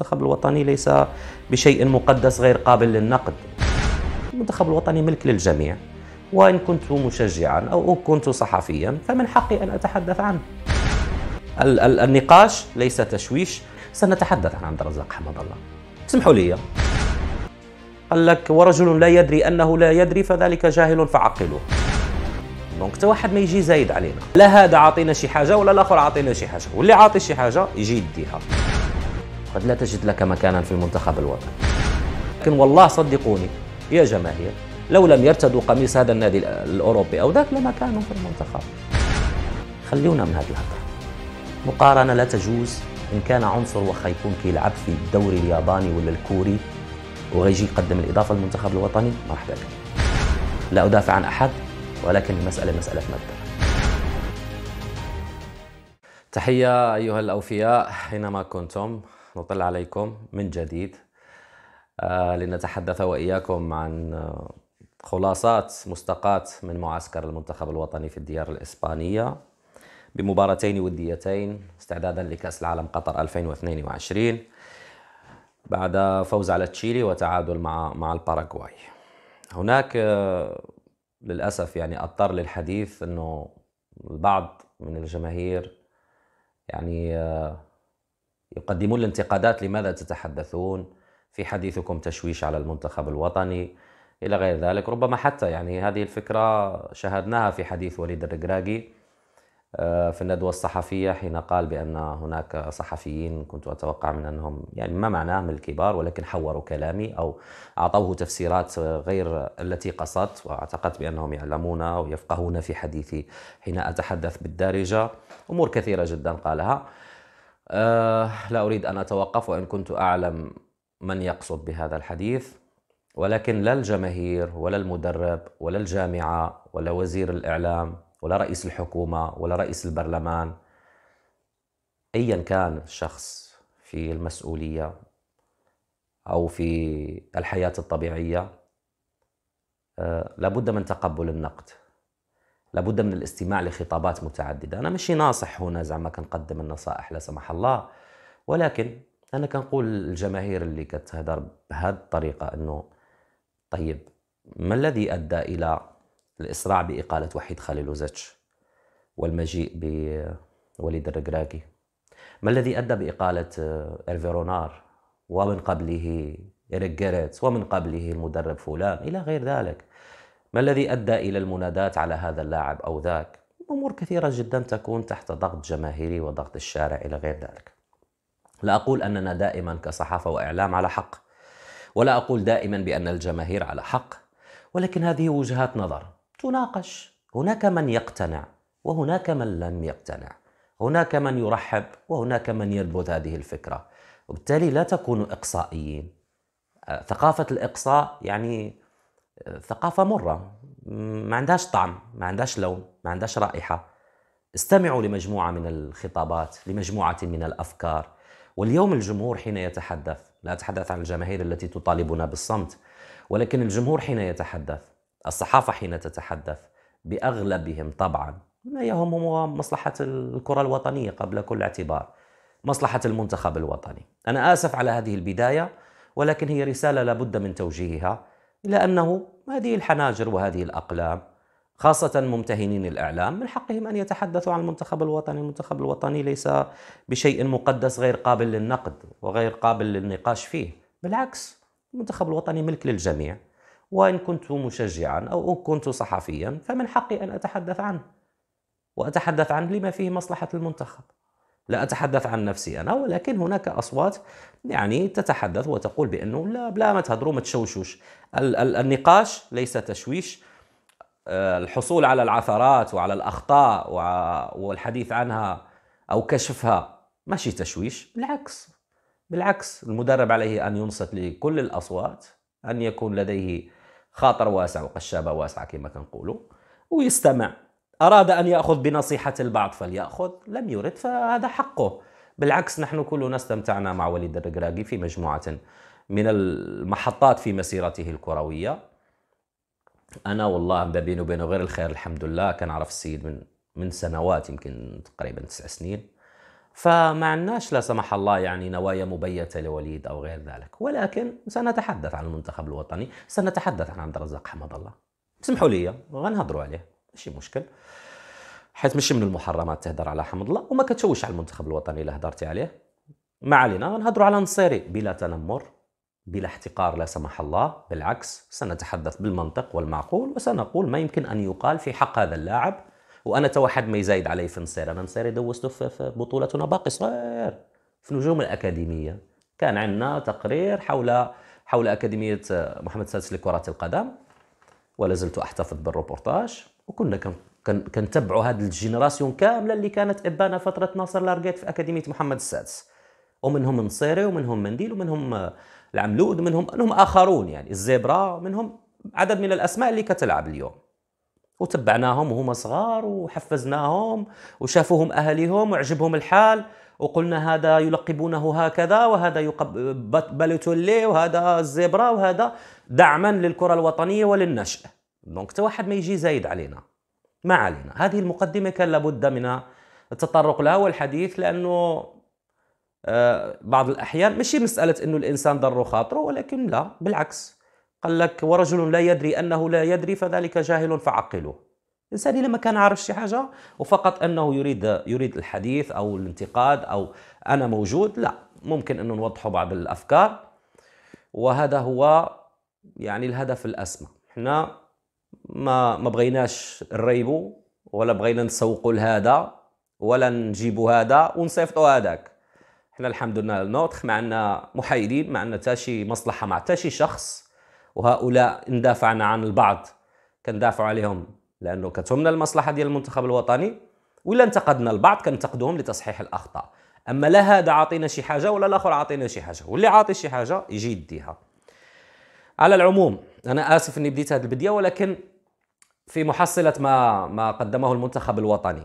المنتخب الوطني ليس بشيء مقدس غير قابل للنقد المنتخب الوطني ملك للجميع وإن كنت مشجعا أو كنت صحفيا فمن حقي أن أتحدث عنه ال- ال- النقاش ليس تشويش سنتحدث عن عبد الرزاق حمد الله اسمحوا لي قال لك ورجل لا يدري أنه لا يدري فذلك جاهل فعقله دونك حتى واحد ما يجي زايد علينا لا هذا عاطينا شي حاجه ولا الاخر عاطينا شي حاجه واللي عاطي شي حاجه يجي يديها قد لا تجد لك مكانا في المنتخب الوطني لكن والله صدقوني يا جماهير لو لم يرتدوا قميص هذا النادي الأوروبي أو ذاك لما كانوا في المنتخب خلونا من هذا الهدر مقارنة لا تجوز إن كان عنصر وخا يكون كيلعب في الدوري الياباني ولا الكوري وغيجي يقدم الإضافة للمنتخب الوطني مرحبا بك لا أدافع عن أحد ولكن المسألة مسألة مبدأ تحية أيها الأوفياء حينما كنتم نطل عليكم من جديد آه، لنتحدث وإياكم عن آه، خلاصات مستقاة من معسكر المنتخب الوطني في الديار الإسبانية بمباراتين وديتين استعدادا لكأس العالم قطر 2022 بعد فوز على تشيلي وتعادل مع مع الباراغواي هناك آه، للأسف يعني أضطر للحديث أنه البعض من الجماهير يعني يقدمون الانتقادات لماذا تتحدثون في حديثكم تشويش على المنتخب الوطني الى غير ذلك ربما حتى يعني هذه الفكره شاهدناها في حديث وليد الرقراقي آه، في الندوه الصحفيه حين قال بان هناك صحفيين كنت اتوقع من انهم يعني ما معناه من الكبار ولكن حوروا كلامي او اعطوه تفسيرات غير التي قصدت واعتقدت بانهم يعلمون ويفقهون في حديثي حين اتحدث بالدارجه امور كثيره جدا قالها آه لا أريد أن أتوقف وإن كنت أعلم من يقصد بهذا الحديث ولكن لا الجماهير ولا المدرب ولا الجامعة ولا وزير الإعلام ولا رئيس الحكومة ولا رئيس البرلمان أيا كان الشخص في المسؤولية أو في الحياة الطبيعية آه، لابد من تقبل النقد لابد من الاستماع لخطابات متعددة أنا مش ناصح هنا زعما كنقدم النصائح لا سمح الله ولكن أنا كنقول للجماهير اللي كتهضر بهذه الطريقة أنه طيب ما الذي أدى إلى الإسراع بإقالة وحيد خليلوزيتش والمجيء بوليد الركراكي ما الذي أدى بإقالة إرفيرونار آه، ومن قبله إريك ومن قبله المدرب فلان إلى غير ذلك ما الذي أدى إلى المنادات على هذا اللاعب أو ذاك؟ أمور كثيرة جدا تكون تحت ضغط جماهيري وضغط الشارع إلى غير ذلك لا أقول أننا دائما كصحافة وإعلام على حق ولا أقول دائما بأن الجماهير على حق ولكن هذه وجهات نظر تناقش هناك من يقتنع وهناك من لم يقتنع هناك من يرحب وهناك من ينبذ هذه الفكرة وبالتالي لا تكونوا إقصائيين آه، ثقافة الإقصاء يعني ثقافة مرة ما عندهاش طعم ما عندهاش لون ما عندهاش رائحة استمعوا لمجموعة من الخطابات لمجموعة من الأفكار واليوم الجمهور حين يتحدث لا أتحدث عن الجماهير التي تطالبنا بالصمت ولكن الجمهور حين يتحدث الصحافة حين تتحدث بأغلبهم طبعا ما يهم هو مصلحة الكرة الوطنية قبل كل اعتبار مصلحة المنتخب الوطني أنا آسف على هذه البداية ولكن هي رسالة لابد من توجيهها إلى أنه هذه الحناجر وهذه الأقلام خاصة ممتهنين الإعلام من حقهم أن يتحدثوا عن المنتخب الوطني المنتخب الوطني ليس بشيء مقدس غير قابل للنقد وغير قابل للنقاش فيه بالعكس المنتخب الوطني ملك للجميع وإن كنت مشجعا أو إن كنت صحفيا فمن حقي أن أتحدث عنه وأتحدث عنه لما فيه مصلحة المنتخب لا أتحدث عن نفسي أنا ولكن هناك أصوات يعني تتحدث وتقول بأنه لا بلا ما تهضروا ما تشوشوش النقاش ليس تشويش آه، الحصول على العثرات وعلى الأخطاء والحديث عنها أو كشفها ماشي تشويش بالعكس بالعكس المدرب عليه أن ينصت لكل الأصوات أن يكون لديه خاطر واسع وقشابة واسعة كما كنقولوا ويستمع أراد أن يأخذ بنصيحة البعض فليأخذ لم يرد فهذا حقه بالعكس نحن كلنا استمتعنا مع وليد الرقراقي في مجموعة من المحطات في مسيرته الكروية أنا والله بيني وبينه غير الخير الحمد لله كان عرف السيد من من سنوات يمكن تقريبا تسع سنين فما عندناش لا سمح الله يعني نوايا مبيتة لوليد أو غير ذلك ولكن سنتحدث عن المنتخب الوطني سنتحدث عن عبد الرزاق حمد الله اسمحوا لي غنهضروا عليه ماشي مشكل حيت ماشي من المحرمات تهدر على حمد الله وما كتشوش على المنتخب الوطني اللي هدرتي عليه ما علينا غنهضروا على نصيري بلا تنمر بلا احتقار لا سمح الله بالعكس سنتحدث بالمنطق والمعقول وسنقول ما يمكن ان يقال في حق هذا اللاعب وانا تو واحد ما يزايد علي في نصير انا نصيري دوزته في بطولتنا باقي صغير في نجوم الاكاديميه كان عندنا تقرير حول حول اكاديميه محمد السادس لكره القدم ولا زلت احتفظ بالروبورتاج وكنا كنتبعوا هذه الجينيراسيون كامله اللي كانت ابانا فتره ناصر لارغيت في اكاديميه محمد السادس ومنهم النصيري ومنهم منديل ومنهم العملود ومنهم منهم اخرون يعني الزيبرا منهم عدد من الاسماء اللي كتلعب اليوم وتبعناهم وهما صغار وحفزناهم وشافوهم اهاليهم وعجبهم الحال وقلنا هذا يلقبونه هكذا وهذا يقب... بالوتولي وهذا الزيبرا وهذا دعما للكره الوطنيه وللنشأ دونك واحد ما يجي زايد علينا ما علينا هذه المقدمة كان لابد من التطرق لها والحديث لأنه آه، بعض الأحيان ماشي مسألة أنه الإنسان ضر خاطره ولكن لا بالعكس قال لك ورجل لا يدري أنه لا يدري فذلك جاهل فعقله الإنسان إذا ما كان عارف شي حاجة وفقط أنه يريد يريد الحديث أو الانتقاد أو أنا موجود لا ممكن أنه نوضحوا بعض الأفكار وهذا هو يعني الهدف الأسمى احنا ما ما بغيناش نريبو ولا بغينا نسوقوا لهذا ولا نجيبوا هذا ونصيفطوا هذاك حنا الحمد لله نوتخ ما عندنا محايدين ما عندنا حتى شي مصلحه مع حتى شي شخص وهؤلاء اندافعنا عن البعض كندافعوا عليهم لانه كتهمنا المصلحه ديال المنتخب الوطني ولا انتقدنا البعض كنتقدهم لتصحيح الاخطاء اما لا هذا عاطينا شي حاجه ولا الاخر عاطينا شي حاجه واللي عاطي شي حاجه يجي يديها على العموم انا اسف اني بديت هذه البديه ولكن في محصلة ما ما قدمه المنتخب الوطني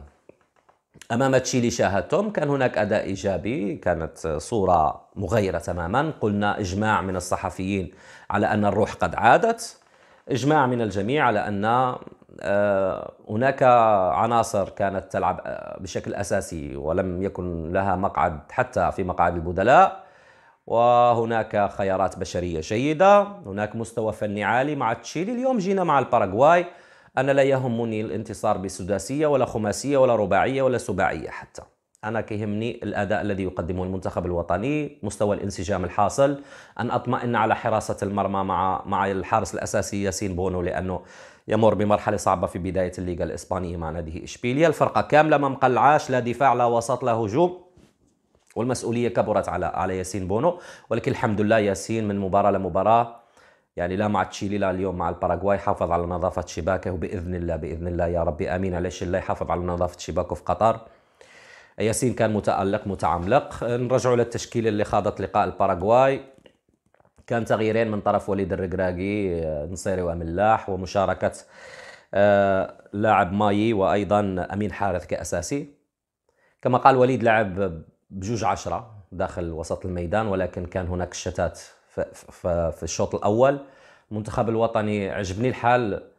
أمام تشيلي شاهدتم كان هناك أداء إيجابي كانت صورة مغايرة تماما قلنا إجماع من الصحفيين على أن الروح قد عادت إجماع من الجميع على أن آه، هناك عناصر كانت تلعب آه، بشكل أساسي ولم يكن لها مقعد حتى في مقعد البدلاء وهناك خيارات بشرية جيدة هناك مستوى فني عالي مع تشيلي اليوم جينا مع الباراغواي أنا لا يهمني الانتصار بسداسية ولا خماسية ولا رباعية ولا سباعية حتى أنا كيهمني الأداء الذي يقدمه المنتخب الوطني مستوى الانسجام الحاصل أن أطمئن على حراسة المرمى مع مع الحارس الأساسي ياسين بونو لأنه يمر بمرحلة صعبة في بداية الليغا الإسبانية مع ناديه إشبيليا الفرقة كاملة ما مقلعاش لا دفاع لا وسط لا هجوم والمسؤولية كبرت على على ياسين بونو ولكن الحمد لله ياسين من مباراة لمباراة يعني لا مع تشيلي لا اليوم مع الباراغواي حافظ على نظافة شباكه وبإذن الله بإذن الله يا ربي آمين ليش الله يحافظ على نظافة شباكه في قطر ياسين كان متألق متعملق نرجعوا للتشكيلة اللي خاضت لقاء الباراغواي كان تغييرين من طرف وليد الرقراقي آه، نصيري واملاح ومشاركة آه، لاعب مايي وأيضا أمين حارث كأساسي كما قال وليد لعب بجوج عشرة داخل وسط الميدان ولكن كان هناك الشتات في الشوط الاول المنتخب الوطني عجبني الحال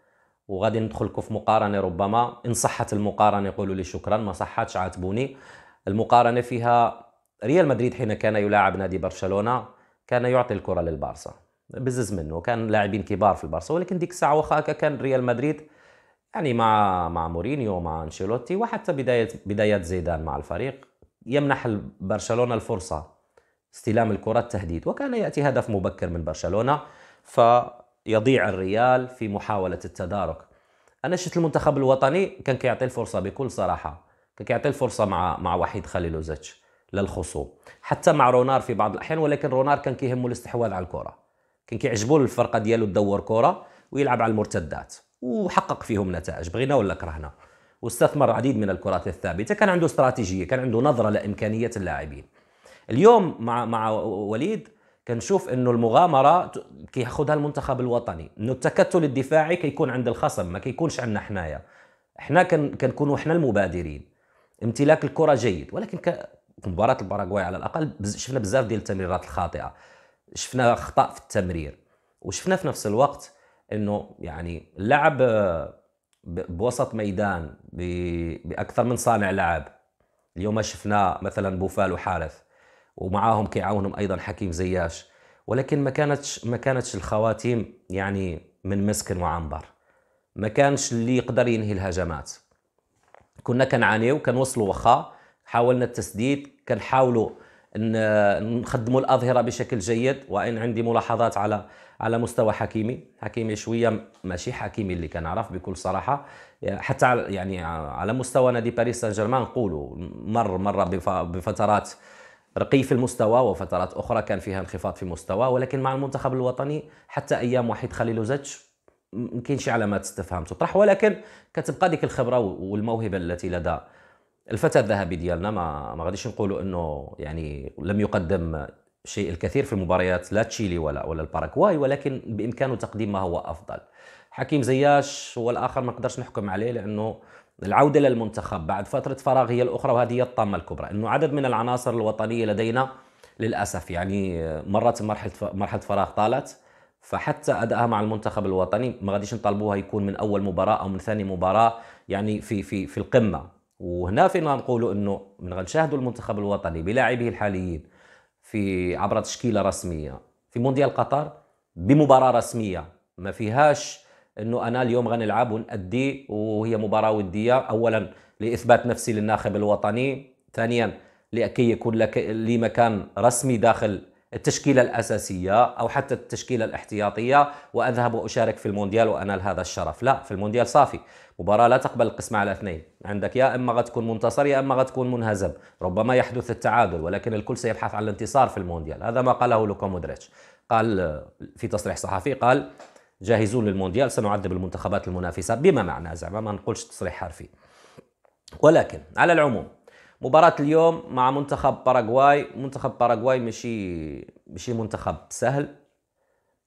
وغادي ندخل في مقارنه ربما ان صحت المقارنه قولوا لي شكرا ما صحتش عاتبوني المقارنه فيها ريال مدريد حين كان يلاعب نادي برشلونه كان يعطي الكره للبارسا بزز منه كان لاعبين كبار في البارسا ولكن ديك الساعه واخا كان ريال مدريد يعني مع مع مورينيو مع انشيلوتي وحتى بدايه بدايات زيدان مع الفريق يمنح برشلونه الفرصه استلام الكرة التهديد وكان يأتي هدف مبكر من برشلونة فيضيع الريال في محاولة التدارك أنا شفت المنتخب الوطني كان كيعطي الفرصة بكل صراحة كان كيعطي الفرصة مع مع وحيد خليلوزيتش للخصوم حتى مع رونار في بعض الأحيان ولكن رونار كان كيهمه الاستحواذ على الكرة كان كيعجبو الفرقة ديالو تدور كرة ويلعب على المرتدات وحقق فيهم نتائج بغينا ولا كرهنا واستثمر العديد من الكرات الثابته كان عنده استراتيجيه كان عنده نظره لامكانيه اللاعبين اليوم مع مع وليد كنشوف انه المغامره كياخذها المنتخب الوطني انه التكتل الدفاعي كيكون عند الخصم ما كيكونش عندنا حنايا حنا كنكونوا حنا المبادرين امتلاك الكره جيد ولكن في مباراه الباراغواي على الاقل شفنا بزاف ديال التمريرات الخاطئه شفنا اخطاء في التمرير وشفنا في نفس الوقت انه يعني اللعب بوسط ميدان باكثر من صانع لعب اليوم شفنا مثلا بوفال وحارث ومعاهم كيعاونهم ايضا حكيم زياش ولكن ما كانتش ما كانتش الخواتيم يعني من مسك وعنبر ما كانش اللي يقدر ينهي الهجمات كنا كنعانيو كنوصلوا واخا حاولنا التسديد كنحاولوا نخدموا الاظهره بشكل جيد وان عندي ملاحظات على على مستوى حكيمي حكيمي شويه ماشي حكيمي اللي كنعرف بكل صراحه حتى يعني على مستوى نادي باريس سان جيرمان نقولوا مر مر بفترات رقي في المستوى وفترات اخرى كان فيها انخفاض في مستوى ولكن مع المنتخب الوطني حتى ايام وحيد خليل وزتش ما كاينش علامات استفهام تطرح ولكن كتبقى ديك الخبره والموهبه التي لدى الفتى الذهبي ديالنا ما ما غاديش نقولوا انه يعني لم يقدم شيء الكثير في المباريات لا تشيلي ولا ولا الباراغواي ولكن بامكانه تقديم ما هو افضل حكيم زياش هو الاخر ما نقدرش نحكم عليه لانه العوده للمنتخب بعد فتره فراغ هي الاخرى وهذه هي الطامه الكبرى انه عدد من العناصر الوطنيه لدينا للاسف يعني مرت مرحله مرحله فراغ طالت فحتى ادائها مع المنتخب الوطني ما غاديش نطالبوها يكون من اول مباراه او من ثاني مباراه يعني في في في القمه وهنا فين غنقولوا انه من غنشاهدوا المنتخب الوطني بلاعبيه الحاليين في عبر تشكيله رسميه في مونديال قطر بمباراه رسميه ما فيهاش انه انا اليوم غنلعب ونأدي وهي مباراه وديه اولا لاثبات نفسي للناخب الوطني ثانيا لكي يكون لك لي مكان رسمي داخل التشكيله الاساسيه او حتى التشكيله الاحتياطيه واذهب واشارك في المونديال وانال هذا الشرف لا في المونديال صافي مباراه لا تقبل القسمة على اثنين عندك يا اما غتكون منتصر يا اما غتكون منهزم ربما يحدث التعادل ولكن الكل سيبحث عن الانتصار في المونديال هذا ما قاله لوكا مودريتش قال في تصريح صحفي قال جاهزون للمونديال سنعذب المنتخبات المنافسة بما معنى زعما ما نقولش تصريح حرفي ولكن على العموم مباراة اليوم مع منتخب باراغواي منتخب باراغواي ماشي ماشي منتخب سهل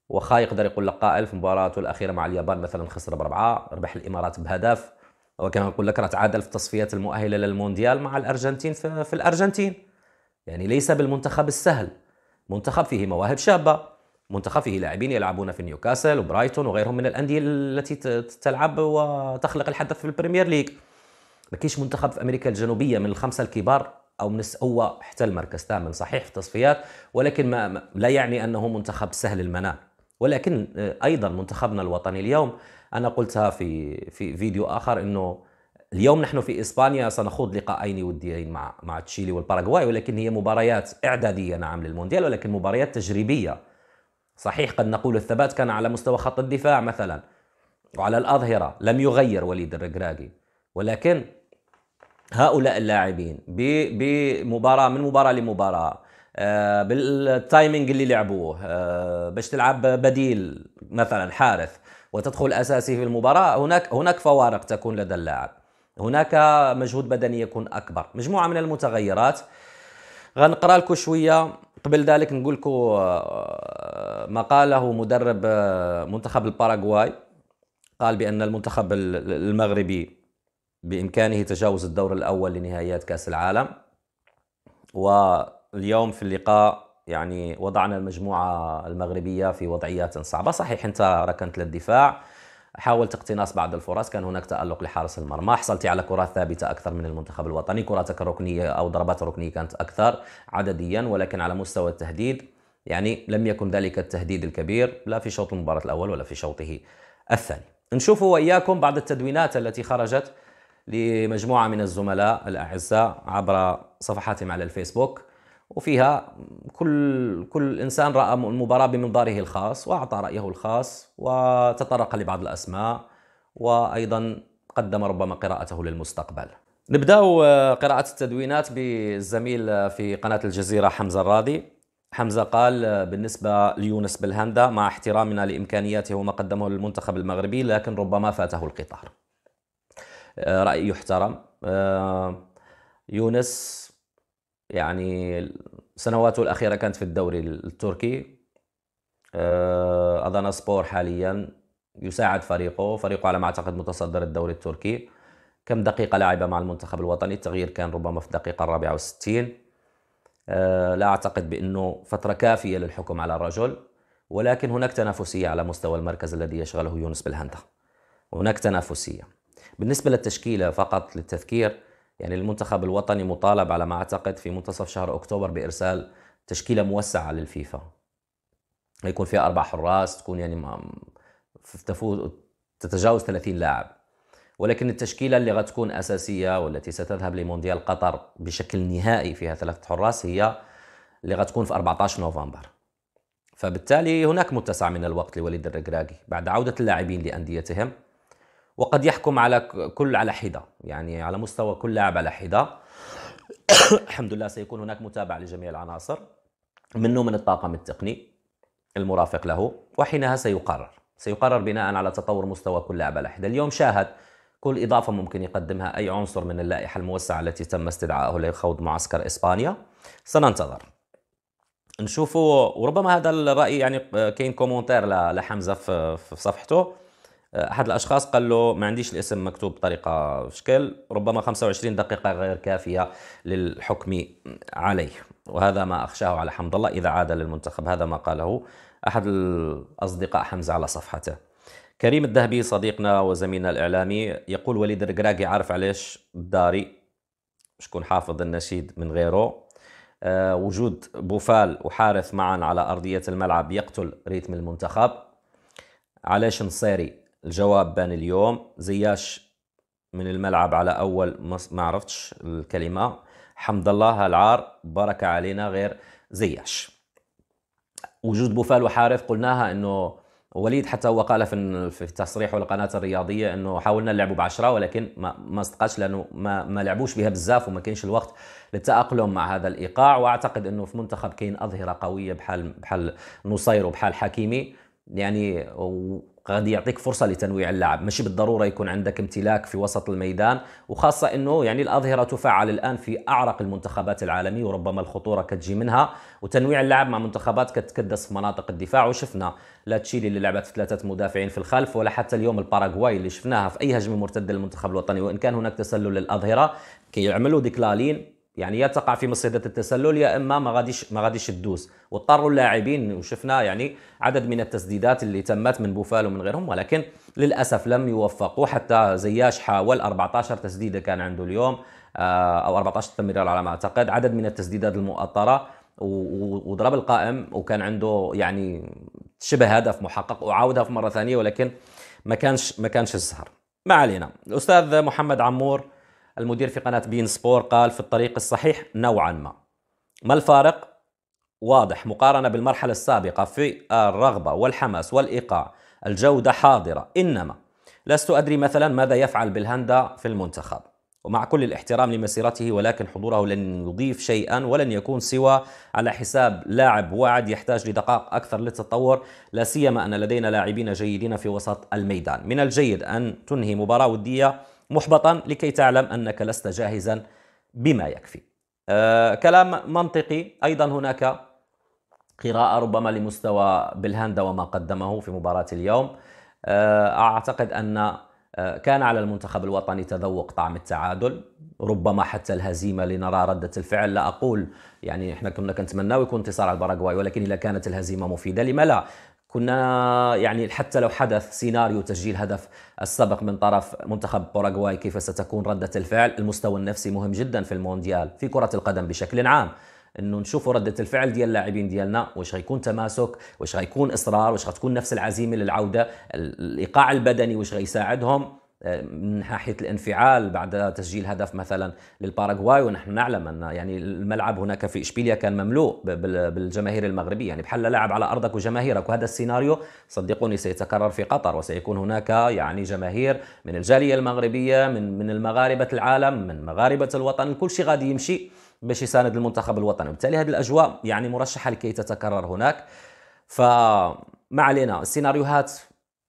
وخا يقدر يقول لك قائل في مباراته الأخيرة مع اليابان مثلا خسر بربعة ربح الإمارات بهدف وكان يقول لك راه تعادل في التصفيات المؤهلة للمونديال مع الأرجنتين في, في الأرجنتين يعني ليس بالمنتخب السهل منتخب فيه مواهب شابة منتخبه لاعبين يلعبون في نيوكاسل وبرايتون وغيرهم من الأندية التي تلعب وتخلق الحدث في البريمير ليج ما كاينش منتخب في أمريكا الجنوبية من الخمسة الكبار أو من هو حتى المركز الثامن صحيح في التصفيات ولكن ما لا يعني أنه منتخب سهل المنال ولكن آه، أيضا منتخبنا الوطني اليوم أنا قلتها في في فيديو آخر أنه اليوم نحن في اسبانيا سنخوض لقاءين وديين مع مع تشيلي والباراغواي ولكن هي مباريات اعداديه نعم للمونديال ولكن مباريات تجريبيه صحيح قد نقول الثبات كان على مستوى خط الدفاع مثلا وعلى الأظهرة لم يغير وليد الرقراقي ولكن هؤلاء اللاعبين بمباراة من مباراة لمباراة آه، بالتايمينج اللي لعبوه آه، باش تلعب بديل مثلا حارث وتدخل اساسي في المباراه هناك هناك فوارق تكون لدى اللاعب هناك مجهود بدني يكون اكبر مجموعه من المتغيرات غنقرا لكم شويه قبل ذلك نقول لكم آه، مقاله مدرب آه، منتخب الباراغواي قال بان المنتخب المغربي بامكانه تجاوز الدور الاول لنهائيات كاس العالم واليوم في اللقاء يعني وضعنا المجموعه المغربيه في وضعيات صعبه صحيح انت ركنت للدفاع حاولت اقتناص بعض الفرص كان هناك تألق لحارس المرمى حصلت على كرات ثابتة أكثر من المنتخب الوطني كراتك الركنية أو ضربات الركنية كانت أكثر عدديا ولكن على مستوى التهديد يعني لم يكن ذلك التهديد الكبير لا في شوط المباراة الأول ولا في شوطه الثاني نشوف وإياكم بعض التدوينات التي خرجت لمجموعة من الزملاء الأعزاء عبر صفحاتهم على الفيسبوك وفيها كل كل انسان راى المباراه بمنظاره الخاص واعطى رايه الخاص وتطرق لبعض الاسماء وايضا قدم ربما قراءته للمستقبل. نبدا آه، قراءه التدوينات بالزميل آه، في قناه الجزيره حمزه الراضي. حمزه قال آه، بالنسبه ليونس بالهندا مع احترامنا لامكانياته وما قدمه للمنتخب المغربي لكن ربما فاته القطار. راي يحترم. يونس يعني سنواته الأخيرة كانت في الدوري التركي أدانا آه، سبور حاليا يساعد فريقه فريقه على ما أعتقد متصدر الدوري التركي كم دقيقة لعب مع المنتخب الوطني التغيير كان ربما في الدقيقة الرابعة والستين آه، لا أعتقد بأنه فترة كافية للحكم على الرجل ولكن هناك تنافسية على مستوى المركز الذي يشغله يونس بالهندة هناك تنافسية بالنسبة للتشكيلة فقط للتذكير يعني المنتخب الوطني مطالب على ما أعتقد في منتصف شهر أكتوبر بإرسال تشكيلة موسعة للفيفا يكون فيها أربع حراس تكون يعني تفوز تتجاوز 30 لاعب ولكن التشكيلة اللي غتكون أساسية والتي ستذهب لمونديال قطر بشكل نهائي فيها ثلاثة حراس هي اللي غتكون في 14 نوفمبر فبالتالي هناك متسع من الوقت لوليد الركراكي بعد عودة اللاعبين لأنديتهم وقد يحكم على كل على حدة يعني على مستوى كل لاعب على حدة الحمد لله سيكون هناك متابعة لجميع العناصر منه من الطاقم التقني المرافق له وحينها سيقرر سيقرر بناء على تطور مستوى كل لاعب على حدة اليوم شاهد كل إضافة ممكن يقدمها أي عنصر من اللائحة الموسعة التي تم استدعائه لخوض معسكر إسبانيا سننتظر نشوفه وربما هذا الرأي يعني آه، كاين كومنتير لحمزة في صفحته احد الاشخاص قال له ما عنديش الاسم مكتوب بطريقه شكل ربما 25 دقيقه غير كافيه للحكم عليه وهذا ما اخشاه على حمد الله اذا عاد للمنتخب هذا ما قاله احد الاصدقاء حمزه على صفحته كريم الذهبي صديقنا وزميلنا الاعلامي يقول وليد الركراكي عارف علاش الداري شكون حافظ النشيد من غيره أه وجود بوفال وحارث معا على ارضيه الملعب يقتل ريتم المنتخب علاش نصيري الجواب بان اليوم زياش من الملعب على اول ما عرفتش الكلمه حمد الله العار بركه علينا غير زياش وجود بوفال وحارث قلناها انه وليد حتى هو قال في في تصريحه للقناه الرياضيه انه حاولنا نلعبوا بعشرة ولكن ما ما استقاش لانه ما ما لعبوش بها بزاف وما كانش الوقت للتاقلم مع هذا الايقاع واعتقد انه في منتخب كاين اظهره قويه بحال بحال نصير وبحال حكيمي يعني غادي يعطيك فرصه لتنويع اللعب مش بالضروره يكون عندك امتلاك في وسط الميدان وخاصه انه يعني الاظهره تفعل الان في اعرق المنتخبات العالميه وربما الخطوره كتجي منها وتنويع اللعب مع منتخبات كتكدس في مناطق الدفاع وشفنا لا تشيلي اللي لعبت في ثلاثه مدافعين في الخلف ولا حتى اليوم الباراغواي اللي شفناها في اي هجمه مرتده للمنتخب الوطني وان كان هناك تسلل للاظهره كيعملوا ديكلالين يعني يا تقع في مصيده التسلل يا اما ما غاديش ما غاديش تدوس واضطروا اللاعبين وشفنا يعني عدد من التسديدات اللي تمت من بوفال ومن غيرهم ولكن للاسف لم يوفقوا حتى زياش حاول 14 تسديده كان عنده اليوم آه، او 14 تمريره على ما اعتقد عدد من التسديدات المؤطره وضرب القائم وكان عنده يعني شبه هدف محقق وعاودها في مره ثانيه ولكن ما كانش ما كانش الزهر ما علينا الاستاذ محمد عمور المدير في قناة بين سبور قال في الطريق الصحيح نوعا ما ما الفارق؟ واضح مقارنة بالمرحلة السابقة في الرغبة والحماس والإيقاع الجودة حاضرة إنما لست أدري مثلا ماذا يفعل بالهندا في المنتخب ومع كل الاحترام لمسيرته ولكن حضوره لن يضيف شيئا ولن يكون سوى على حساب لاعب واعد يحتاج لدقائق اكثر للتطور لا سيما ان لدينا لاعبين جيدين في وسط الميدان من الجيد ان تنهي مباراه وديه محبطا لكي تعلم أنك لست جاهزا بما يكفي آه كلام منطقي أيضا هناك قراءة ربما لمستوى بلهندا وما قدمه في مباراة اليوم آه أعتقد أن آه، كان على المنتخب الوطني تذوق طعم التعادل ربما حتى الهزيمه لنرى رده الفعل لا اقول يعني احنا كنا كنتمناو يكون انتصار على الباراغواي ولكن اذا كانت الهزيمه مفيده لما لا كنا يعني حتى لو حدث سيناريو تسجيل هدف السبق من طرف منتخب باراغواي كيف ستكون ردة الفعل المستوى النفسي مهم جدا في المونديال في كرة القدم بشكل عام انه نشوفوا ردة الفعل ديال اللاعبين ديالنا واش غيكون تماسك واش غيكون اصرار واش غتكون نفس العزيمة للعودة الايقاع البدني واش غيساعدهم من ناحيه الانفعال بعد تسجيل هدف مثلا للباراغواي ونحن نعلم ان يعني الملعب هناك في اشبيليا كان مملوء بالجماهير المغربيه يعني بحال لاعب على ارضك وجماهيرك وهذا السيناريو صدقوني سيتكرر في قطر وسيكون هناك يعني جماهير من الجاليه المغربيه من من المغاربه العالم من مغاربه الوطن كل شيء غادي يمشي باش يساند المنتخب الوطني وبالتالي هذه الاجواء يعني مرشحه لكي تتكرر هناك فما علينا السيناريوهات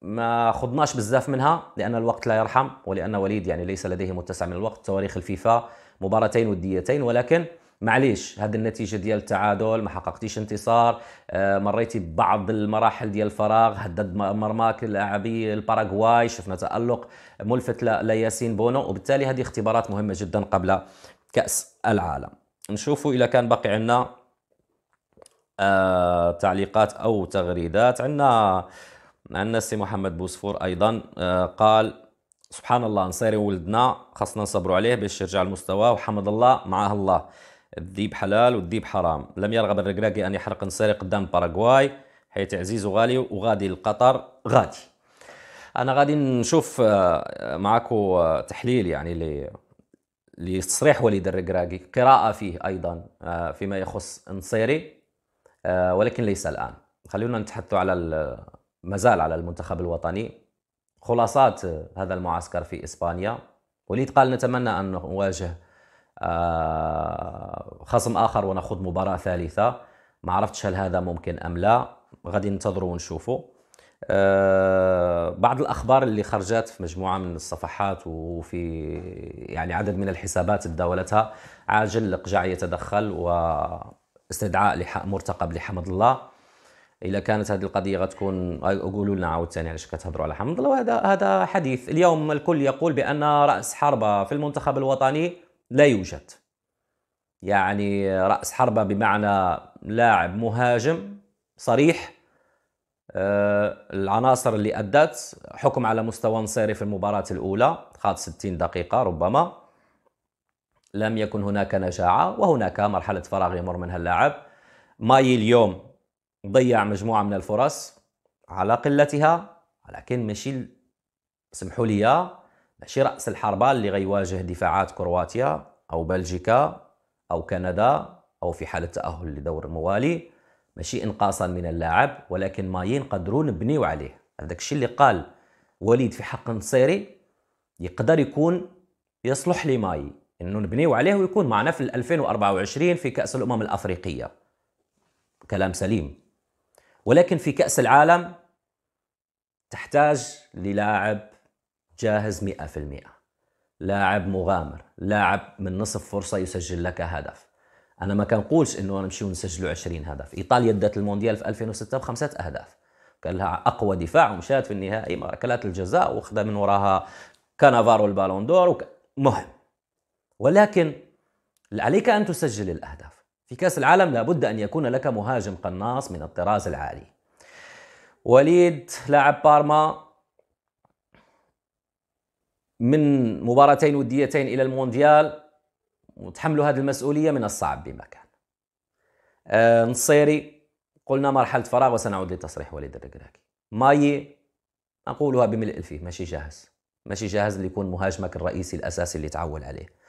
ما خضناش بزاف منها لان الوقت لا يرحم ولان وليد يعني ليس لديه متسع من الوقت تواريخ الفيفا مباراتين وديتين ولكن معليش هذه النتيجه ديال التعادل ما حققتيش انتصار آه، مريتي ببعض المراحل ديال الفراغ هدد مرماك لاعبي الباراغواي شفنا تالق ملفت لياسين بونو وبالتالي هذه اختبارات مهمه جدا قبل كاس العالم نشوفوا اذا كان باقي عندنا آه، تعليقات او تغريدات عندنا النسي محمد بوسفور ايضا آه، قال سبحان الله نصيري ولدنا خاصنا نصبروا عليه باش يرجع لمستواه وحمد الله معاه الله الذيب حلال والذيب حرام لم يرغب الركراكي ان يحرق نصيري قدام باراغواي حيث عزيز وغالي وغادي لقطر غادي انا غادي نشوف آه، معكم آه، تحليل يعني لتصريح وليد الركراكي قراءه فيه ايضا فيما يخص نصيري ولكن ليس الان خلونا نتحدث على مازال على المنتخب الوطني خلاصات آه، هذا المعسكر في إسبانيا وليد قال نتمنى أن نواجه آه، خصم آخر ونخوض مباراة ثالثة ما عرفتش هل هذا ممكن أم لا غادي ننتظروا ونشوفوا آه، بعض الأخبار اللي خرجت في مجموعة من الصفحات وفي يعني عدد من الحسابات تداولتها عاجل الاقجاع يتدخل واستدعاء مرتقب لحمد الله الا كانت هذه القضيه غتكون قولوا لنا عاوتاني علاش كتهضروا على حمد الله وهذا هذا حديث اليوم الكل يقول بان راس حربه في المنتخب الوطني لا يوجد يعني راس حربه بمعنى لاعب مهاجم صريح أه العناصر اللي ادت حكم على مستوى نصيري في المباراه الاولى خاض 60 دقيقه ربما لم يكن هناك نجاعه وهناك مرحله فراغ يمر منها اللاعب ماي اليوم ضيع مجموعة من الفرص على قلتها ولكن ماشي سمحوا لي ماشي رأس الحربة اللي غيواجه دفاعات كرواتيا أو بلجيكا أو كندا أو في حال التأهل لدور الموالي ماشي انقاصا من اللاعب ولكن ما ينقدروا نبنيو عليه هذاك الشيء اللي قال وليد في حق نصيري يقدر يكون يصلح لماي انه نبنيو عليه ويكون معنا في 2024 في كاس الامم الافريقيه كلام سليم ولكن في كأس العالم تحتاج للاعب جاهز 100% لاعب مغامر لاعب من نصف فرصة يسجل لك هدف أنا ما كنقولش إنه أنا نمشيو نسجلوا 20 هدف إيطاليا دات المونديال في 2006 بخمسة أهداف كان لها أقوى دفاع ومشات في النهائي مع ركلات الجزاء وخذا من وراها كانافارو البالون دور وك... مهم ولكن عليك أن تسجل الأهداف في كأس العالم لابد أن يكون لك مهاجم قناص من الطراز العالي وليد لاعب بارما من مباراتين وديتين إلى المونديال وتحملوا هذه المسؤولية من الصعب بما كان آه، نصيري قلنا مرحلة فراغ وسنعود لتصريح وليد الركراكي ماي أقولها بملء الفيه ماشي جاهز ماشي جاهز ليكون مهاجمك الرئيسي الأساسي اللي تعول عليه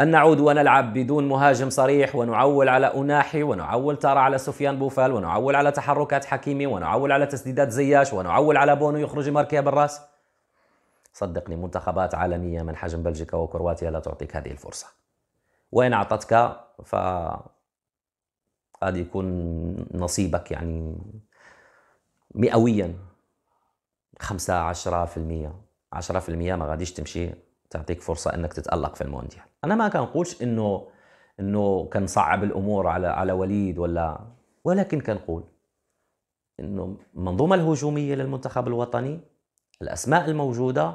أن نعود ونلعب بدون مهاجم صريح ونعول على أناحي ونعول ترى على سفيان بوفال ونعول على تحركات حكيمي ونعول على تسديدات زياش ونعول على بونو يخرج ماركيا بالراس صدقني منتخبات عالمية من حجم بلجيكا وكرواتيا لا تعطيك هذه الفرصة وإن أعطتك ف غادي يكون نصيبك يعني مئويا خمسة عشرة في المية عشرة في المية ما غاديش تمشي تعطيك فرصة أنك تتألق في المونديال انا ما كنقولش انه انه كنصعب الامور على على وليد ولا ولكن كنقول انه المنظومه الهجوميه للمنتخب الوطني الاسماء الموجوده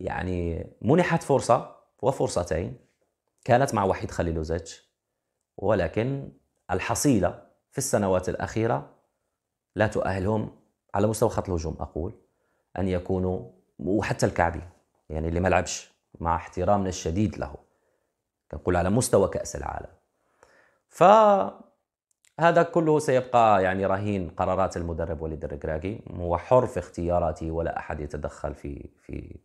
يعني منحت فرصه وفرصتين كانت مع وحيد خليلوزيتش ولكن الحصيله في السنوات الاخيره لا تؤهلهم على مستوى خط الهجوم اقول ان يكونوا وحتى الكعبي يعني اللي ما لعبش مع احترامنا الشديد له نقول على مستوى كأس العالم فهذا كله سيبقى يعني رهين قرارات المدرب وليد الركراكي هو حر في اختياراته ولا أحد يتدخل في في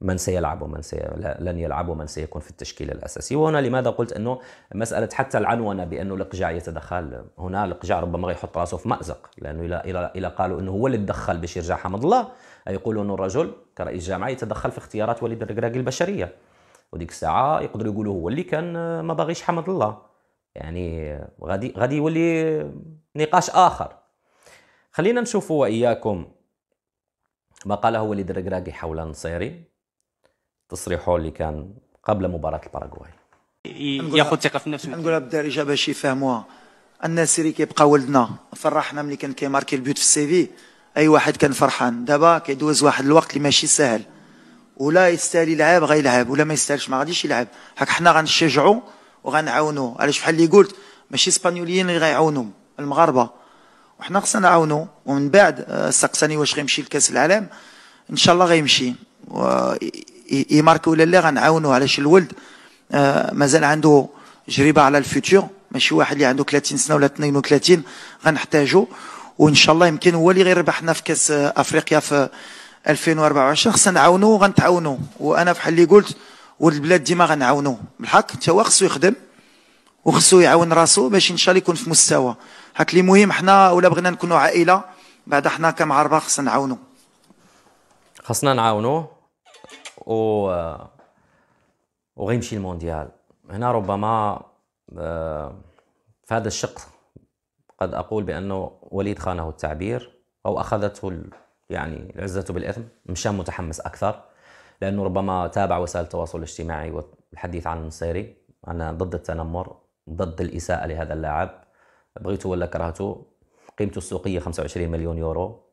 من سيلعب ومن سي... لن يلعب ومن سيكون في التشكيل الاساسي وهنا لماذا قلت انه مساله حتى العنونه بانه الإقجاع يتدخل هنا الإقجاع ربما يحط راسه في مازق لانه الى الى قالوا انه هو اللي تدخل باش يرجع حمد الله يقولوا انه الرجل كرئيس جامعة يتدخل في اختيارات وليد الركراكي البشرية وديك الساعة يقدروا يقولوا هو اللي كان ما باغيش حمد الله يعني غادي غادي يولي نقاش آخر خلينا نشوفوا وإياكم ما قاله وليد الركراكي حول النصيري تصريحه اللي كان قبل مباراة الباراغواي ياخذ ثقة في النفس نقولها بالدارجة باش يفهموها النصيري كيبقى ولدنا فرحنا ملي كان كيماركي البيوت في السيفي اي واحد كان فرحان دابا كيدوز واحد الوقت اللي ماشي سهل ولا يستاهل يلعب غيلعب ولا ما يستاهلش ما غاديش يلعب هاك حنا غنشجعوا وغنعاونوه علاش بحال اللي قلت ماشي اسبانيوليين اللي غيعاونهم المغاربه وحنا خصنا نعاونو ومن بعد آه، سقساني واش غيمشي لكاس العالم ان شاء الله غيمشي ويماركي ولا لا غنعاونوه علاش الولد آه، مازال عنده تجربه على الفوتور ماشي واحد اللي عنده 30 سنه ولا 32 غنحتاجو وان شاء الله يمكن هو اللي غير ربحنا في كاس افريقيا في 2024 خصنا نعاونو وغنتعاونو وانا بحال اللي قلت ولد البلاد ديما غنعاونو بالحق حتى هو خصو يخدم وخصو يعاون راسو باش ان شاء الله يكون في مستوى هاك اللي مهم حنا ولا بغينا نكونوا عائله بعد حنا كمعربه خصنا نعاونو خصنا نعاونوه و وغيمشي المونديال هنا ربما آه، في هذا الشق قد أقول بأنه وليد خانه التعبير أو أخذته يعني العزة بالإثم مشان متحمس أكثر لأنه ربما تابع وسائل التواصل الاجتماعي والحديث عن النصيري أنا ضد التنمر ضد الإساءة لهذا اللاعب بغيته ولا كرهته قيمته السوقية 25 مليون يورو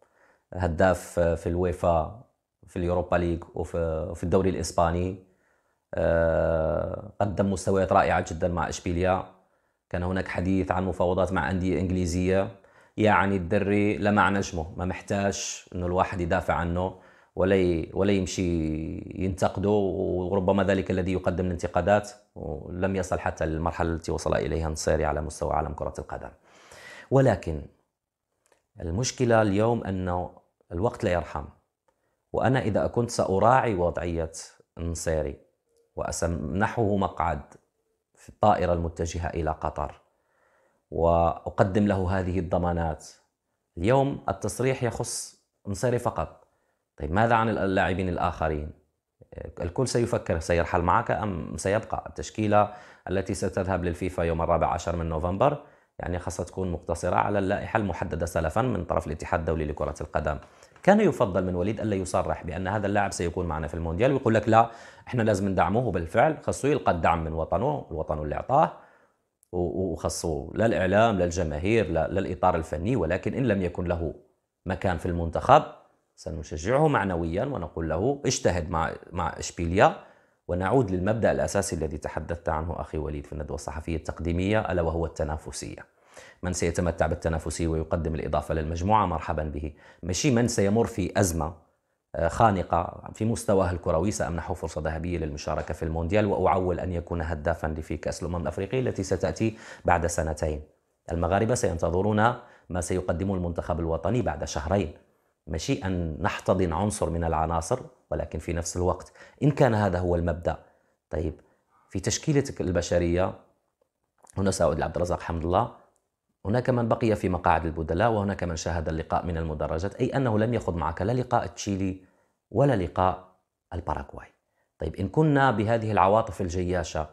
هداف في الويفا في اليوروبا ليج وفي الدوري الإسباني آه، قدم مستويات رائعة جدا مع إشبيليا كان هناك حديث عن مفاوضات مع أندية إنجليزية يعني الدري لمع نجمه ما محتاج أنه الواحد يدافع عنه ولا ولا يمشي ينتقده وربما ذلك الذي يقدم الانتقادات ولم يصل حتى للمرحلة التي وصل إليها النصيري على مستوى عالم كرة القدم ولكن المشكلة اليوم أن الوقت لا يرحم وأنا إذا كنت سأراعي وضعية النصيري وأسمنحه مقعد في الطائرة المتجهة إلى قطر وأقدم له هذه الضمانات اليوم التصريح يخص نصيري فقط طيب ماذا عن اللاعبين الآخرين الكل سيفكر سيرحل معك أم سيبقى التشكيلة التي ستذهب للفيفا يوم الرابع عشر من نوفمبر يعني خاصة تكون مقتصرة على اللائحة المحددة سلفا من طرف الاتحاد الدولي لكرة القدم كان يفضل من وليد الا يصرح بان هذا اللاعب سيكون معنا في المونديال ويقول لك لا احنا لازم ندعمه وبالفعل خصو يلقى الدعم من وطنه الوطن اللي اعطاه وخصو لا الاعلام لا الجماهير لا, لا الاطار الفني ولكن ان لم يكن له مكان في المنتخب سنشجعه معنويا ونقول له اجتهد مع مع اشبيليا ونعود للمبدا الاساسي الذي تحدثت عنه اخي وليد في الندوه الصحفيه التقديميه الا وهو التنافسيه من سيتمتع بالتنافسية ويقدم الإضافة للمجموعة مرحبا به ماشي من سيمر في أزمة آه، خانقة في مستواه الكروي سأمنحه فرصة ذهبية للمشاركة في المونديال وأعول أن يكون هدافا لفي كأس الأمم الأفريقية التي ستأتي بعد سنتين المغاربة سينتظرون ما سيقدمه المنتخب الوطني بعد شهرين ماشي أن نحتضن عنصر من العناصر ولكن في نفس الوقت إن كان هذا هو المبدأ طيب في تشكيلتك البشرية هنا سأعود لعبد الرزاق حمد الله هناك من بقي في مقاعد البدلاء وهناك من شاهد اللقاء من المدرجات أي أنه لم يخض معك لا لقاء تشيلي ولا لقاء الباراغواي طيب إن كنا بهذه العواطف الجياشة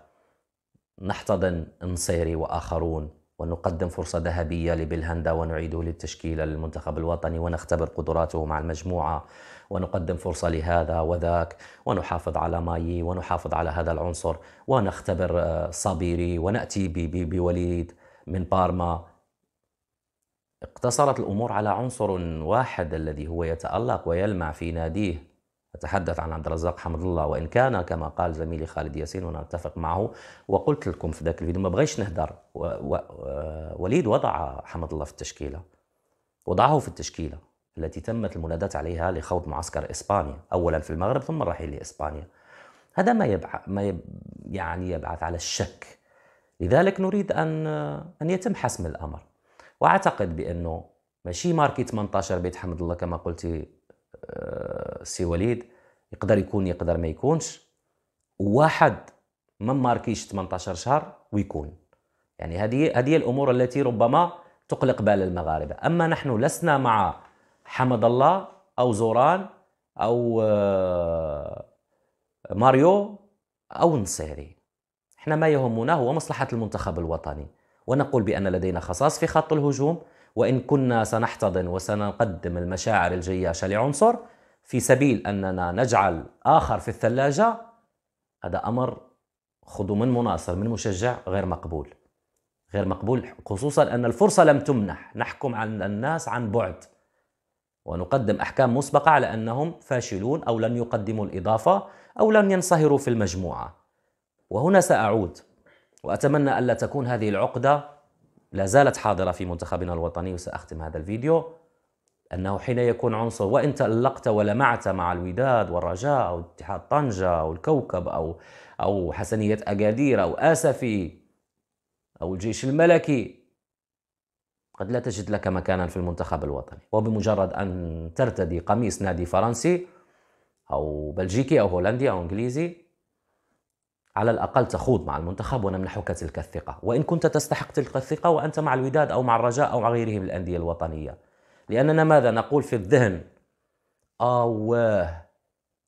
نحتضن نصيري وآخرون ونقدم فرصة ذهبية لبلهندا ونعيده للتشكيل للمنتخب الوطني ونختبر قدراته مع المجموعة ونقدم فرصة لهذا وذاك ونحافظ على مايي ونحافظ على هذا العنصر ونختبر آه، صابيري ونأتي بوليد من بارما اقتصرت الأمور على عنصر واحد الذي هو يتألق ويلمع في ناديه أتحدث عن عبد الرزاق حمد الله وإن كان كما قال زميلي خالد ياسين وأنا أتفق معه وقلت لكم في ذاك الفيديو ما بغيش نهدر و... و... وليد وضع حمد الله في التشكيلة وضعه في التشكيلة التي تمت المناداة عليها لخوض معسكر إسبانيا أولا في المغرب ثم الرحيل لإسبانيا هذا ما, يبع... ما يب... يعني يبعث على الشك لذلك نريد أن, أن يتم حسم الأمر واعتقد بانه ماشي ماركي 18 بيت حمد الله كما قلتي آه، سي وليد يقدر يكون يقدر ما يكونش واحد ما ماركيش 18 شهر ويكون يعني هذه هذه الامور التي ربما تقلق بال المغاربه اما نحن لسنا مع حمد الله او زوران او آه، ماريو او نصيري احنا ما يهمنا هو مصلحه المنتخب الوطني ونقول بأن لدينا خصاص في خط الهجوم وإن كنا سنحتضن وسنقدم المشاعر الجياشة لعنصر في سبيل أننا نجعل آخر في الثلاجة هذا أمر خذوا من مناصر من مشجع غير مقبول غير مقبول خصوصا أن الفرصة لم تمنح نحكم عن الناس عن بعد ونقدم أحكام مسبقة على أنهم فاشلون أو لن يقدموا الإضافة أو لن ينصهروا في المجموعة وهنا سأعود وأتمنى ألا تكون هذه العقدة لا زالت حاضرة في منتخبنا الوطني وسأختم هذا الفيديو أنه حين يكون عنصر وإن تألقت ولمعت مع الوداد والرجاء أو اتحاد طنجة أو الكوكب أو أو حسنية أكادير أو آسفي أو الجيش الملكي قد لا تجد لك مكانا في المنتخب الوطني وبمجرد أن ترتدي قميص نادي فرنسي أو بلجيكي أو هولندي أو إنجليزي على الأقل تخوض مع المنتخب ونمنحك تلك الثقة وإن كنت تستحق تلك الثقة وأنت مع الوداد أو مع الرجاء أو مع غيرهم الأندية الوطنية لأننا ماذا نقول في الذهن آواه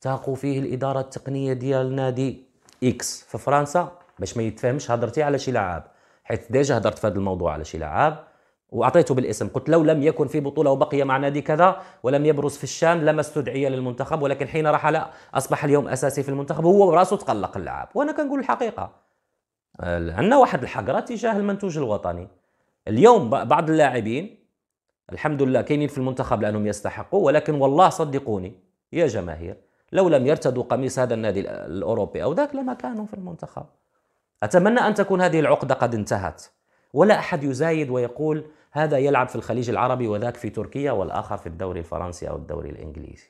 تاقوا فيه الإدارة التقنية ديال نادي إكس في فرنسا باش ما يتفهمش هضرتي على شي لعاب حيث ديجا هضرت في هذا الموضوع على شي لعاب واعطيته بالاسم قلت لو لم يكن في بطوله وبقي مع نادي كذا ولم يبرز في الشام لما استدعي للمنتخب ولكن حين رحل اصبح اليوم اساسي في المنتخب هو وراسه تقلق اللاعب وانا كنقول الحقيقه عندنا واحد الحقره تجاه المنتوج الوطني اليوم بعض اللاعبين الحمد لله كاينين في المنتخب لانهم يستحقوا ولكن والله صدقوني يا جماهير لو لم يرتدوا قميص هذا النادي الاوروبي او ذاك لما كانوا في المنتخب اتمنى ان تكون هذه العقده قد انتهت ولا احد يزايد ويقول هذا يلعب في الخليج العربي وذاك في تركيا والآخر في الدوري الفرنسي أو الدوري الإنجليزي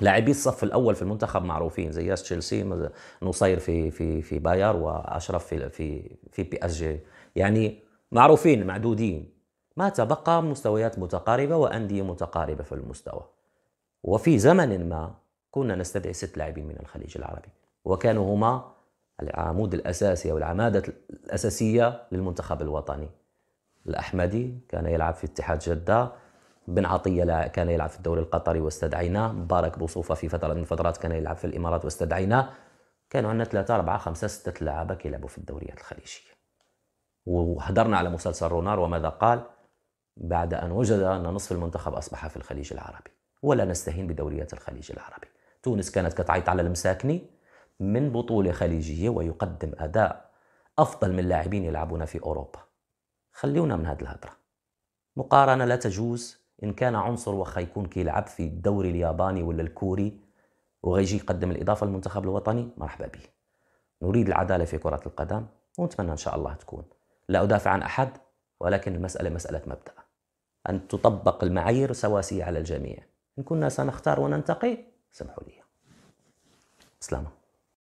لاعبي الصف الاول في المنتخب معروفين زي ياس تشيلسي نصير في في في باير واشرف في في في بي اس جي يعني معروفين معدودين ما تبقى مستويات متقاربه وانديه متقاربه في المستوى وفي زمن ما كنا نستدعي ست لاعبين من الخليج العربي وكانوا هما العمود الاساسي او العماده الاساسيه للمنتخب الوطني الأحمدي كان يلعب في اتحاد جدة بن عطية كان يلعب في الدوري القطري واستدعيناه مبارك بوصوفة في فترة من الفترات كان يلعب في الإمارات واستدعيناه كانوا عندنا ثلاثة أربعة خمسة ستة لعابة كيلعبوا في الدوريات الخليجية وهدرنا على مسلسل رونار وماذا قال بعد أن وجد أن نصف المنتخب أصبح في الخليج العربي ولا نستهين بدوريات الخليج العربي تونس كانت كتعيط على المساكني من بطولة خليجية ويقدم أداء أفضل من لاعبين يلعبون في أوروبا خليونا من هذه الهدرة مقارنة لا تجوز إن كان عنصر وخا يكون كيلعب في الدوري الياباني ولا الكوري وغيجي يقدم الإضافة للمنتخب الوطني مرحبا به نريد العدالة في كرة القدم ونتمنى إن شاء الله تكون لا أدافع عن أحد ولكن المسألة مسألة مبدأ أن تطبق المعايير سواسية على الجميع إن كنا سنختار وننتقي سمحوا لي سلامه